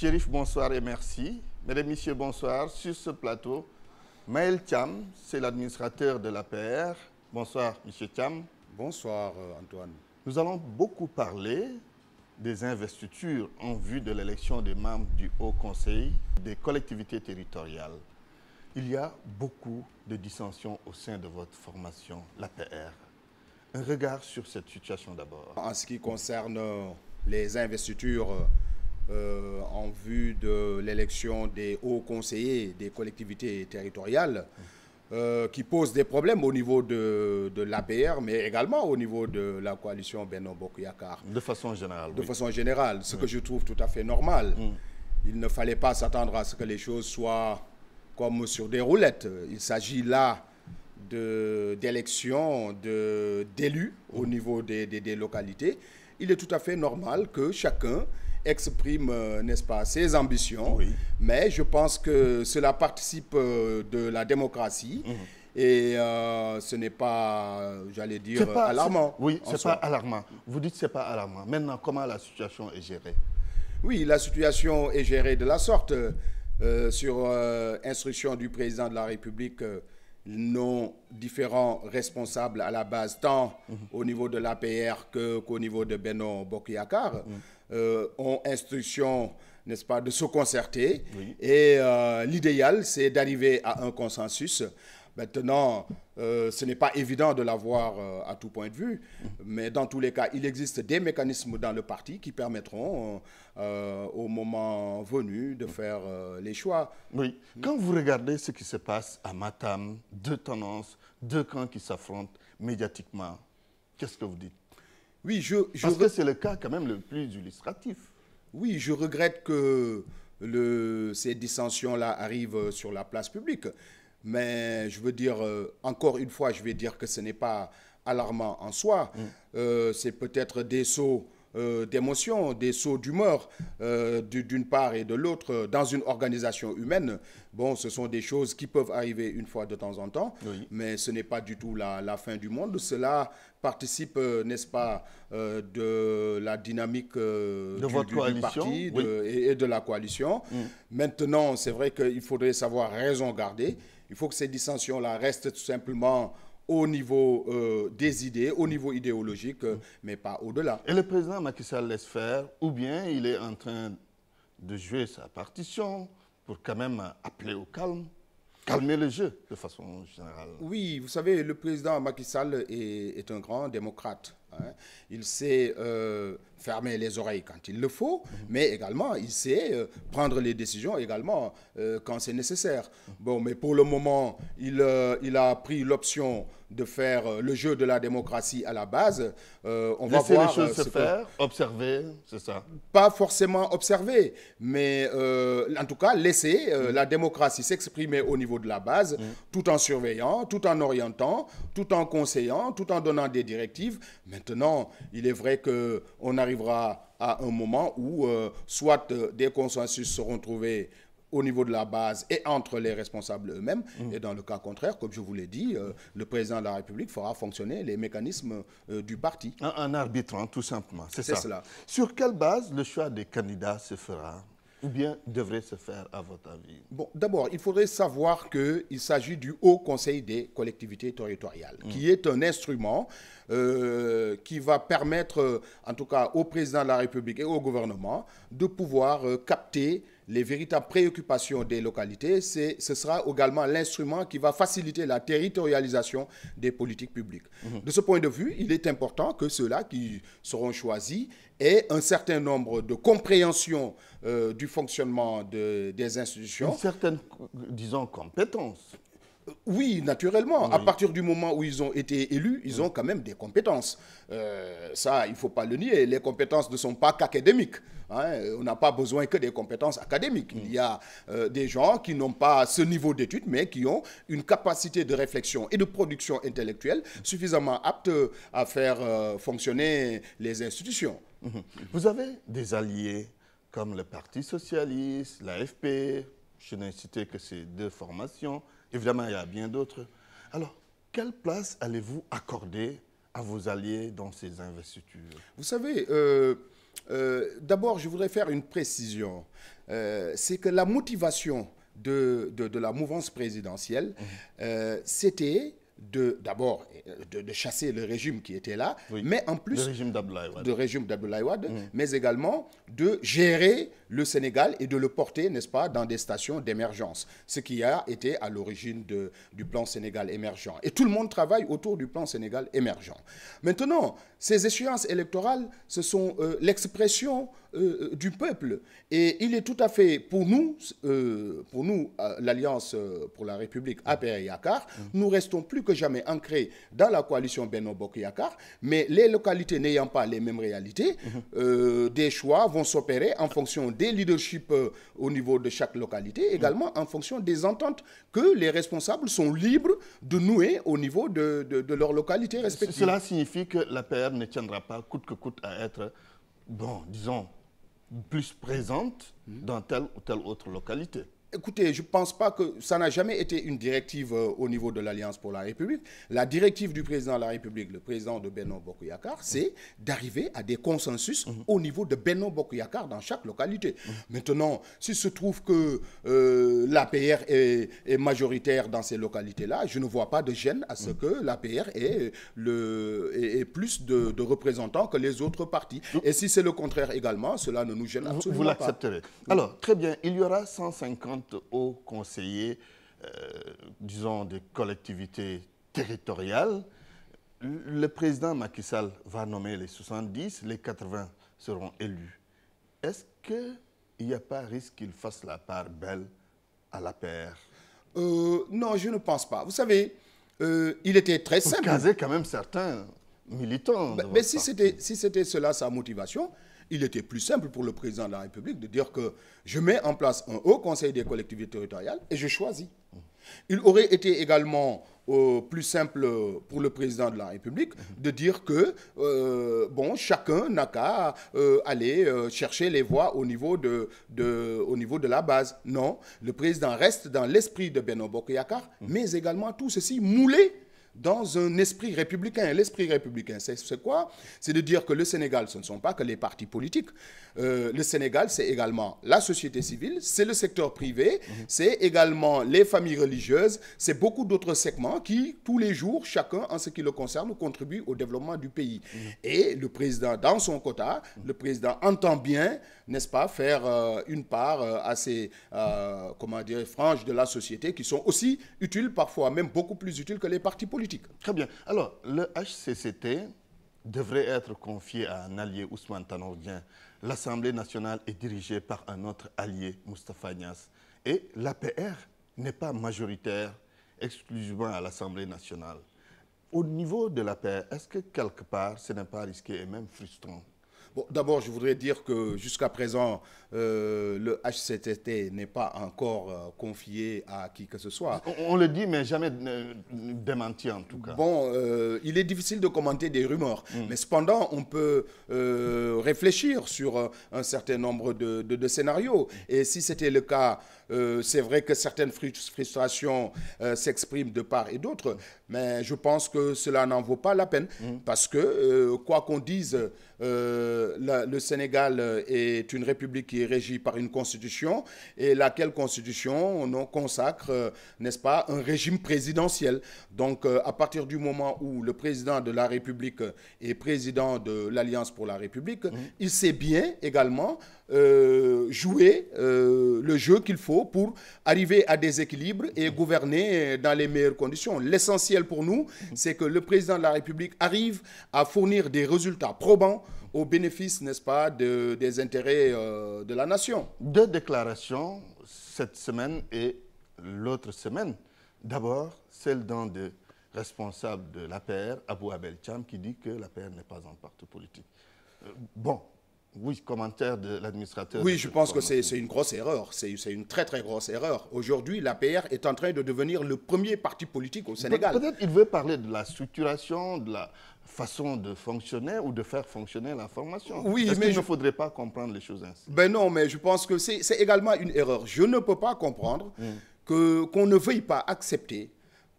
Chérif, bonsoir et merci. Mesdames, Messieurs, bonsoir. Sur ce plateau, Maël Thiam, c'est l'administrateur de l'APR. Bonsoir, Monsieur Thiam. Bonsoir, euh, Antoine. Nous allons beaucoup parler des investitures en vue de l'élection des membres du Haut Conseil des collectivités territoriales. Il y a beaucoup de dissensions au sein de votre formation, l'APR. Un regard sur cette situation d'abord. En ce qui concerne euh, les investitures euh, euh, en vue de l'élection des hauts conseillers des collectivités territoriales euh, qui pose des problèmes au niveau de, de l'APR, mais également au niveau de la coalition Beno Bokuyakar. De façon générale. De façon générale, ce que je trouve tout à fait normal. Mm. Il ne fallait pas s'attendre à ce que les choses soient comme sur des roulettes. Il s'agit là d'élections d'élus au mm. niveau des, des localités il est tout à fait normal que chacun exprime, euh, n'est-ce pas, ses ambitions. Mais je pense que cela participe euh, de la démocratie. Mhm. Et euh, ce n'est pas, j'allais dire, alarmant. Oui, ce n'est pas alarmant. Vous dites que ce n'est pas alarmant. Maintenant, comment la situation est gérée Oui, la situation est gérée de la sorte. sur instruction du président de la République, nos différents responsables à la base, tant mhm. au niveau de l'APR qu'au niveau de Benoît Bokyakar, mhm. euh, ont instruction, n'est-ce pas, de se concerter. Et euh, l'idéal, c'est d'arriver à un consensus Maintenant, euh, ce n'est pas évident de l'avoir euh, à tout point de vue, mais dans tous les cas, il existe des mécanismes dans le parti qui permettront, euh, au moment venu, de faire les choix. Oui. Quand vous regardez ce qui se passe à Matam, deux tendances, deux camps qui s'affrontent médiatiquement, qu'est-ce que vous dites Oui, je, je Parce que c'est le cas quand même le plus illustratif. Oui, je regrette que le, ces dissensions-là arrivent sur la place publique. Mais je veux dire, euh, encore une fois, je vais dire que ce n'est pas alarmant en soi. Mm. Euh, c'est peut-être des sauts euh, d'émotion, des sauts d'humeur d'une part et de l'autre dans une organisation humaine. Bon, ce sont des choses qui peuvent arriver une fois de temps en temps, mais ce n'est pas du tout la, fin du monde. Cela participe, n'est-ce pas, de la dynamique de du, votre coalition, parti et, de la coalition. Mm. Maintenant, c'est vrai qu'il faudrait savoir raison garder il faut que ces dissensions-là restent tout simplement au niveau euh, des idées, au niveau idéologique, euh, mais pas au-delà. Et le président Macky Sall laisse faire, ou bien il est en train de jouer sa partition pour quand même appeler au calme, calmer le jeu de façon générale. Oui, vous savez, le président Macky Sall est un grand démocrate. Hein. Il sait euh, fermer les oreilles quand il le faut, mais également, il sait euh, prendre les décisions également euh, quand c'est nécessaire. Bon, mais pour le moment, il a pris l'option de faire euh, le jeu de la démocratie à la base. Euh, on va voir. les choses euh, se faire, observer, c'est ça Pas forcément observer, mais en tout cas, laisser mm. la démocratie s'exprimer au niveau de la base, mm. tout en surveillant, tout en orientant, tout en conseillant, tout en donnant des directives. Maintenant, il est vrai qu'on arrivera à un moment où soit des consensus seront trouvés au niveau de la base et entre les responsables eux-mêmes. Mm. Et dans le cas contraire, comme je vous l'ai dit, euh, le président de la République fera fonctionner les mécanismes euh, du parti. En, arbitrant, tout simplement. C'est cela. Sur quelle base le choix des candidats se fera ou bien devrait se faire, à votre avis Bon, d'abord, il faudrait savoir qu'il s'agit du Haut Conseil des collectivités territoriales, mm. qui est un instrument euh, qui va permettre, en tout cas, au président de la République et au gouvernement de pouvoir capter les véritables préoccupations des localités, ce sera également l'instrument qui va faciliter la territorialisation des politiques publiques. Mhm. De ce point de vue, il est important que ceux-là qui seront choisis aient un certain nombre de compréhensions euh, du fonctionnement des institutions. Une certaine, euh, disons, compétence. Euh, oui, naturellement. À partir du moment où ils ont été élus, ils ont quand même des compétences. ça, il ne faut pas le nier. Les compétences ne sont pas qu'académiques. Hein, on n'a pas besoin que des compétences académiques. Il y a euh, des gens qui n'ont pas ce niveau d'études, mais qui ont une capacité de réflexion et de production intellectuelle suffisamment apte à faire euh, fonctionner les institutions. Mhm. Vous avez des alliés comme le Parti socialiste, l'AFP, je n'ai cité que ces deux formations. Évidemment, il y a bien d'autres. Alors, quelle place allez-vous accorder à vos alliés dans ces investitures Vous savez, euh, euh, d'abord, je voudrais faire une précision. Euh, c'est que la motivation de, la mouvance présidentielle, mhm. euh, c'était de d'abord euh, de, chasser le régime qui était là, mais en plus de régime d'Abdoulaye Wade, mm. mais également de gérer le Sénégal et de le porter, n'est-ce pas, dans des stations d'émergence, ce qui a été à l'origine du plan Sénégal émergent. Et tout le monde travaille autour du plan Sénégal émergent. Maintenant, ces échéances électorales, ce sont euh, l'expression euh, du peuple. Et il est tout à fait, pour nous, pour nous l'Alliance pour la République APR ACAR, mm. nous restons plus jamais ancré dans la coalition Benno Bokuyakar, mais les localités n'ayant pas les mêmes réalités, mhm. euh, des choix vont s'opérer en fonction des leaderships euh, au niveau de chaque localité, mhm. également en fonction des ententes que les responsables sont libres de nouer au niveau de, leur localité euh, respective. Cela signifie que la PR ne tiendra pas coûte que coûte à être, bon, disons, plus présente mhm. dans telle ou telle autre localité. Écoutez, je ne pense pas que ça n'a jamais été une directive euh, au niveau de l'Alliance pour la République. La directive du président de la République, le président de Beno Bokuyakar, mmh. c'est d'arriver à des consensus mmh. au niveau de Beno Bokuyakar dans chaque localité. Mmh. Maintenant, s'il se trouve que euh, l'APR est, majoritaire dans ces localités-là, je ne vois pas de gêne à ce que l'APR ait, plus de, représentants que les autres partis. Et si c'est le contraire également, cela ne nous gêne absolument pas. Vous l'accepterez. Alors, très bien, il y aura 150 aux conseillers, euh, disons, des collectivités territoriales, le président Macky Sall va nommer les 70, les 80 seront élus. Est-ce qu'il n'y a pas risque qu'il fasse la part belle à la paire euh, Non, je ne pense pas. Vous savez, euh, il était très simple. Vous quand même certains militants. mais ben, ben, si c'était si cela sa motivation, il était plus simple pour le président de la République de dire que je mets en place un haut conseil des collectivités territoriales et je choisis. Il aurait été également euh, plus simple pour le président de la République de dire que euh, bon, chacun n'a qu'à euh, aller chercher les voix au niveau de, niveau de la base. Non, le président reste dans l'esprit de Benoît Yakar, mais également tout ceci moulé dans un esprit républicain. L'esprit républicain, c'est quoi C'est de dire que le Sénégal, ce ne sont pas que les partis politiques. Euh, le Sénégal, c'est également la société civile, c'est le secteur privé, mhm. c'est également les familles religieuses, c'est beaucoup d'autres segments qui, tous les jours, chacun, en ce qui le concerne, contribue au développement du pays. Mhm. Et le président, dans son quota, mhm. le président entend bien, n'est-ce pas, faire euh, une part assez euh, à ces, comment dire, franges de la société qui sont aussi utiles, parfois même beaucoup plus utiles que les partis politiques. Très bien. Alors, le HCCT devrait être confié à un allié, Ousmane Tanordien. L'Assemblée nationale est dirigée par un autre allié, Moustapha Nias. Et l'APR n'est pas majoritaire exclusivement à l'Assemblée nationale. Au niveau de l'APR, est-ce que quelque part, ce n'est pas risqué et même frustrant D'abord, je voudrais dire que jusqu'à présent, euh, le HCTT n'est pas encore euh, confié à qui que ce soit. On, le dit, mais jamais démenti en tout cas. Bon, euh, il est difficile de commenter des rumeurs, mm. mais cependant, on peut réfléchir sur un certain nombre de, scénarios. Et si c'était le cas, c'est vrai que certaines frustrations s'expriment de part et d'autre, mais je pense que cela n'en vaut pas la peine, mm. parce que, quoi qu'on dise, le Sénégal euh, est une république qui est régie par une constitution et laquelle constitution on consacre, euh, n'est-ce pas, un régime présidentiel. Donc, euh, à partir du moment où le président de la République est président de l'Alliance pour la République, mmh. il sait bien également jouer le jeu qu'il faut pour arriver à des équilibres et gouverner dans les meilleures conditions. L'essentiel pour nous, mmh. c'est que le président de la République arrive à fournir des résultats probants au bénéfice, n'est-ce pas, des intérêts euh, de la nation. Deux déclarations cette semaine et l'autre semaine. D'abord, celle d'un des responsables de l'APR, Abou Abel Cham, qui dit que l'APR n'est pas un parti politique. Euh, bon, oui, commentaire de l'administrateur. Oui, je pense que c'est une grosse erreur. C'est une très, très grosse erreur. Aujourd'hui, l'APR est en train de devenir le premier parti politique au Sénégal. Peut-être il veut parler de la structuration, de la façon de fonctionner ou de faire fonctionner la formation. Oui, mais il ne faudrait pas comprendre les choses ainsi. Ben non, mais je pense que c'est également une erreur. Je ne peux pas comprendre mm. que qu'on ne veuille pas accepter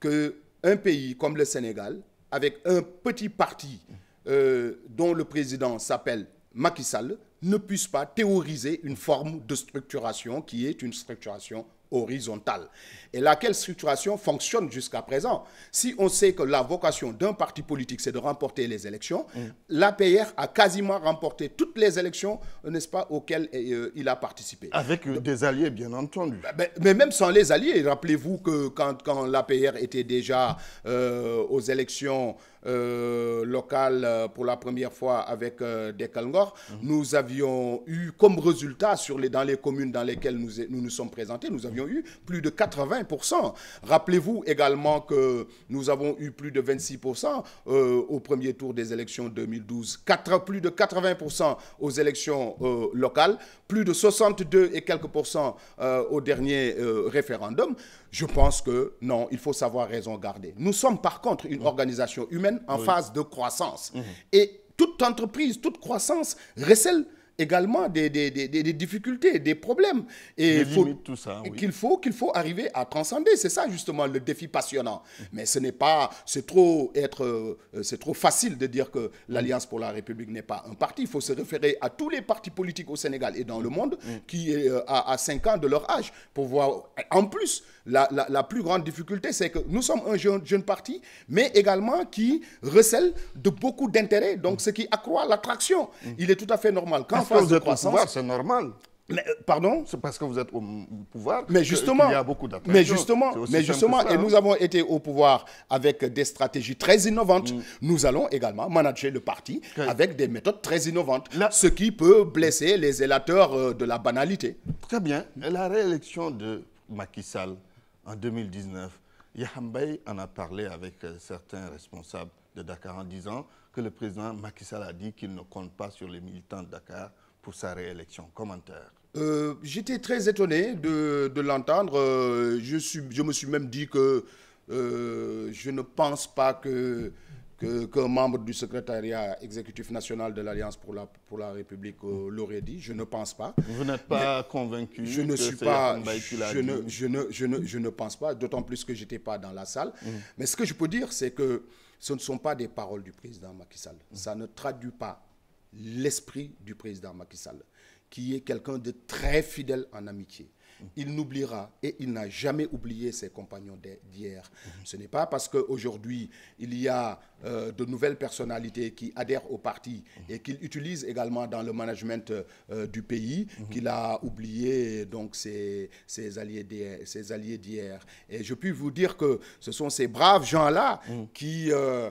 qu'un pays comme le Sénégal, avec un petit parti euh, dont le président s'appelle Macky Sall ne puisse pas théoriser une forme de structuration qui est une structuration horizontale. Et laquelle structuration fonctionne jusqu'à présent Si on sait que la vocation d'un parti politique, c'est de remporter les élections, mm. l'APR a quasiment remporté toutes les élections, n'est-ce pas, auxquelles euh, il a participé. Avec euh, des alliés, bien entendu. Bah, bah, mais, même sans les alliés, rappelez-vous que quand, quand l'APR était déjà euh, aux élections... Euh, local euh, pour la première fois avec euh, des nous avions eu comme résultat sur les, dans les communes dans lesquelles nous nous, sommes présentés, nous avions eu plus de 80%. Rappelez-vous également que nous avons eu plus de 26% au premier tour des élections 2012, plus de 80% aux élections locales, plus de 62 et quelques pourcents au dernier référendum je pense que non, il faut savoir raison garder. Nous sommes par contre une organisation humaine en phase de croissance. Mhm. Et toute entreprise, toute croissance recèle également des, des, des, des difficultés, des problèmes. Et qu'il faut, qu'il faut arriver à transcender. C'est ça justement le défi passionnant. Mais ce n'est pas, c'est trop être, euh, c'est trop facile de dire que l'Alliance pour la République n'est pas un parti. Il faut se référer à tous les partis politiques au Sénégal et dans le monde qui est euh, à, 5 ans de leur âge pour voir. En plus, la, la, la plus grande difficulté, c'est que nous sommes un jeune, jeune parti, mais également qui recèle de beaucoup d'intérêts, donc mm. ce qui accroît l'attraction. Mm. Il est tout à fait normal. Quand parce que vous êtes au pouvoir, c'est normal. Euh, pardon C'est parce que vous êtes au pouvoir mais justement, il y a beaucoup d'attention. Mais justement, et hein. nous avons été au pouvoir avec des stratégies très innovantes. Mm. Nous allons également manager le parti avec des méthodes très innovantes, ce qui peut blesser les élateurs euh, de la banalité. Très bien. la réélection de Macky Sall en 2019, Yahambay en a parlé avec euh, certains responsables de Dakar en disant que le président Macky Sall a dit qu'il ne compte pas sur les militants de Dakar pour sa réélection. Commentaire euh, J'étais très étonné de, l'entendre. Euh, je, je, me suis même dit que euh, je ne pense pas que que qu'un membre du secrétariat exécutif national de l'Alliance pour la, pour la République euh, l'aurait dit. Je ne pense pas. Vous n'êtes pas convaincu Je ne suis pas. Je ne, je, ne, je, ne, je ne pense pas, d'autant plus que je n'étais pas dans la salle. Mmh. Mais ce que je peux dire, c'est que ce ne sont pas des paroles du président Macky Sall. Mmh. Ça ne traduit pas l'esprit du président Macky Sall, qui est quelqu'un de très fidèle en amitié il n'oubliera et il n'a jamais oublié ses compagnons d'hier. Ce n'est pas parce qu'aujourd'hui, il y a euh, de nouvelles personnalités qui adhèrent au parti et qu'il utilise également dans le management euh, du pays qu'il a oublié donc ses, ses alliés d'hier. Et je puis vous dire que ce sont ces braves gens-là qui euh,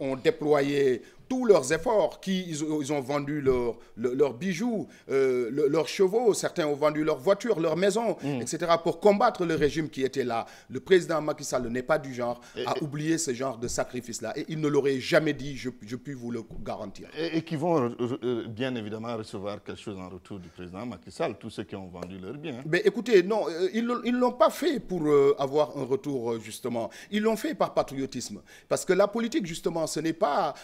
ont déployé tous leurs efforts, qui ils, ont vendu leurs leur, leur bijoux, euh, leurs chevaux, certains ont vendu leurs voitures, leurs maisons, mm. etc., pour combattre le régime qui était là. Le président Macky Sall n'est pas du genre à oublier ce genre de sacrifice-là. Et il ne l'aurait jamais dit, je, puis vous le garantir. Et, qui vont euh, bien évidemment recevoir quelque chose en retour du président Macky Sall, tous ceux qui ont vendu leurs biens. Mais écoutez, non, euh, ils ne l'ont pas fait pour avoir un retour, justement. Ils l'ont fait par patriotisme. Parce que la politique, justement, ce n'est pas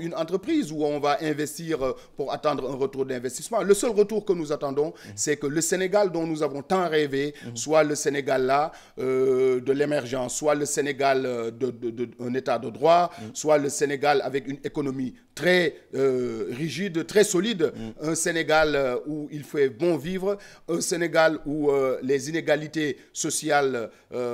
une entreprise où on va investir euh, pour attendre un retour d'investissement. Le seul retour que nous attendons, c'est que le Sénégal dont nous avons tant rêvé, soit le Sénégal là euh, de l'émergence, soit le Sénégal d'un euh, de, état de droit, soit le Sénégal avec une économie très rigide, très solide, un Sénégal où il fait bon vivre, un Sénégal où les inégalités sociales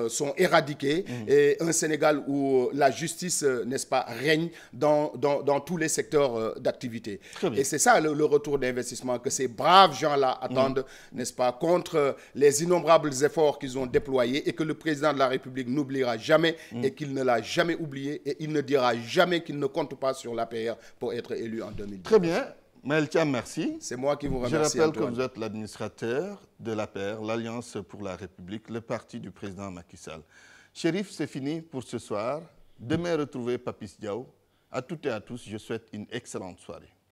sont éradiquées et un Sénégal où la justice, n'est-ce pas, règne dans, dans, dans tous les secteurs euh, d'activité. Et c'est ça le, retour d'investissement que ces braves gens-là attendent, mm. n'est-ce pas, contre euh, les innombrables efforts qu'ils ont déployés et que le président de la République n'oubliera jamais mm. et qu'il ne l'a jamais oublié et il ne dira jamais qu'il ne compte pas sur l'APR pour être élu en 2020. Très bien. Tiam, merci. C'est moi qui vous remercie. Je rappelle que vous êtes l'administrateur de l'APR, l'Alliance pour la République, le parti du président Macky Sall. Chérif, c'est fini pour ce soir. Demain, retrouvez Papis Diaw à toutes et à tous, je souhaite une excellente soirée.